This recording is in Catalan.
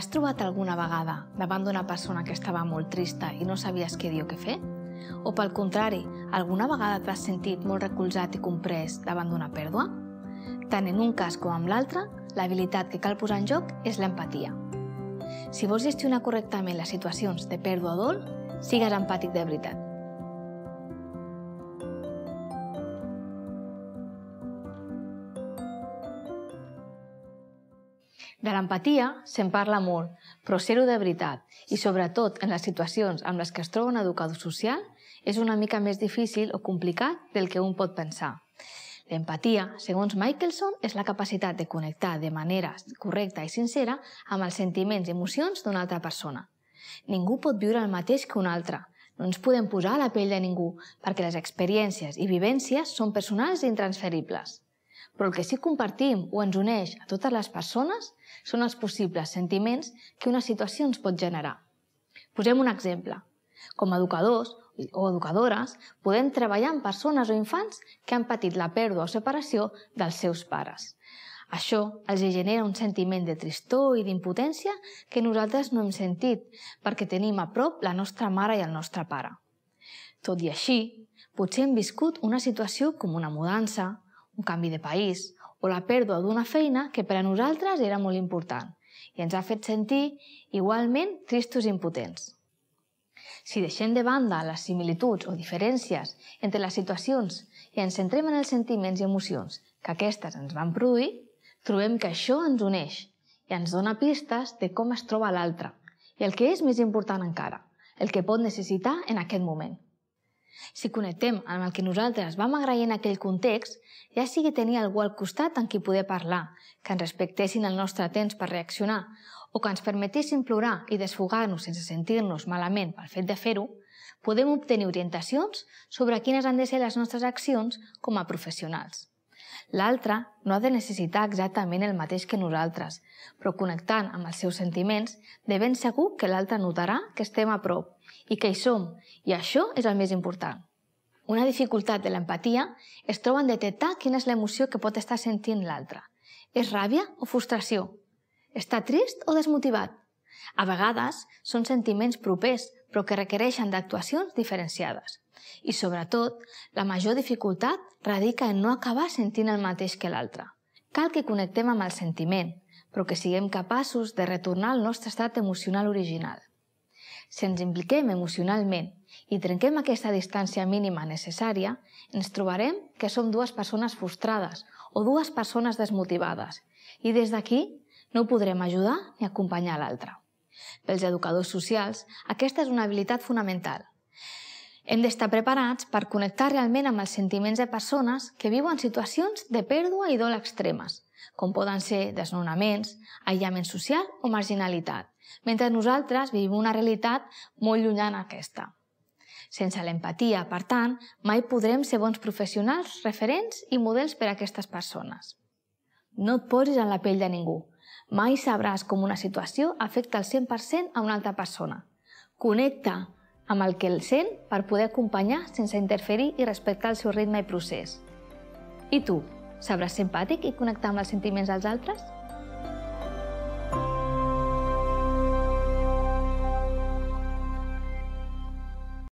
T'has trobat alguna vegada davant d'una persona que estava molt trista i no sabies què dir o què fer? O pel contrari, alguna vegada t'has sentit molt recolzat i comprès davant d'una pèrdua? Tant en un cas com en l'altre, l'habilitat que cal posar en joc és l'empatia. Si vols gestionar correctament les situacions de pèrdua o dol, sigues empàtic de veritat. De l'empatia se'n parla molt, però ser-ho de veritat, i sobretot en les situacions amb les que es troba un educador social, és una mica més difícil o complicat del que un pot pensar. L'empatia, segons Michelson, és la capacitat de connectar de manera correcta i sincera amb els sentiments i emocions d'una altra persona. Ningú pot viure el mateix que un altre. No ens podem posar a la pell de ningú, perquè les experiències i vivències són personals i intransferibles però el que sí que compartim o ens uneix a totes les persones són els possibles sentiments que una situació ens pot generar. Posem un exemple. Com a educadors o educadores, podem treballar amb persones o infants que han patit la pèrdua o separació dels seus pares. Això els genera un sentiment de tristor i d'impotència que nosaltres no hem sentit perquè tenim a prop la nostra mare i el nostre pare. Tot i així, potser hem viscut una situació com una mudança, un canvi de país o la pèrdua d'una feina que per a nosaltres era molt important i ens ha fet sentir igualment tristos i impotents. Si deixem de banda les similituds o diferències entre les situacions i ens centrem en els sentiments i emocions que aquestes ens van produir, trobem que això ens uneix i ens dona pistes de com es troba l'altre i el que és més important encara, el que pot necessitar en aquest moment. Si connectem amb el que nosaltres vam agrair en aquell context, ja sigui tenir algú al costat amb qui poder parlar, que ens respectessin el nostre temps per reaccionar o que ens permetessin plorar i desfogar-nos sense sentir-nos malament pel fet de fer-ho, podem obtenir orientacions sobre quines han de ser les nostres accions com a professionals. L'altre no ha de necessitar exactament el mateix que nosaltres, però connectant amb els seus sentiments, de ben segur que l'altre notarà que estem a prop i que hi som, i això és el més important. Una dificultat de l'empatia es troba en detectar quina és l'emoció que pot estar sentint l'altre. És ràbia o frustració? Està trist o desmotivat? A vegades són sentiments propers però que requereixen d'actuacions diferenciades. I, sobretot, la major dificultat radica en no acabar sentint el mateix que l'altre. Cal que connectem amb el sentiment, però que siguem capaços de retornar al nostre estat emocional original. Si ens impliquem emocionalment i trenquem aquesta distància mínima necessària, ens trobarem que som dues persones frustrades o dues persones desmotivades i des d'aquí no podrem ajudar ni acompanyar l'altre. Pels educadors socials, aquesta és una habilitat fonamental. Hem d'estar preparats per connectar realment amb els sentiments de persones que viuen situacions de pèrdua i dol extremes, com poden ser desnonaments, aïllament social o marginalitat, mentre nosaltres vivim una realitat molt llunyana aquesta. Sense l'empatia, per tant, mai podrem ser bons professionals, referents i models per a aquestes persones. No et posis en la pell de ningú, Mai sabràs com una situació afecta el 100% a una altra persona. Connecta amb el que el sent per poder acompanyar sense interferir i respectar el seu ritme i procés. I tu, sabràs ser empàtic i connectar amb els sentiments dels altres?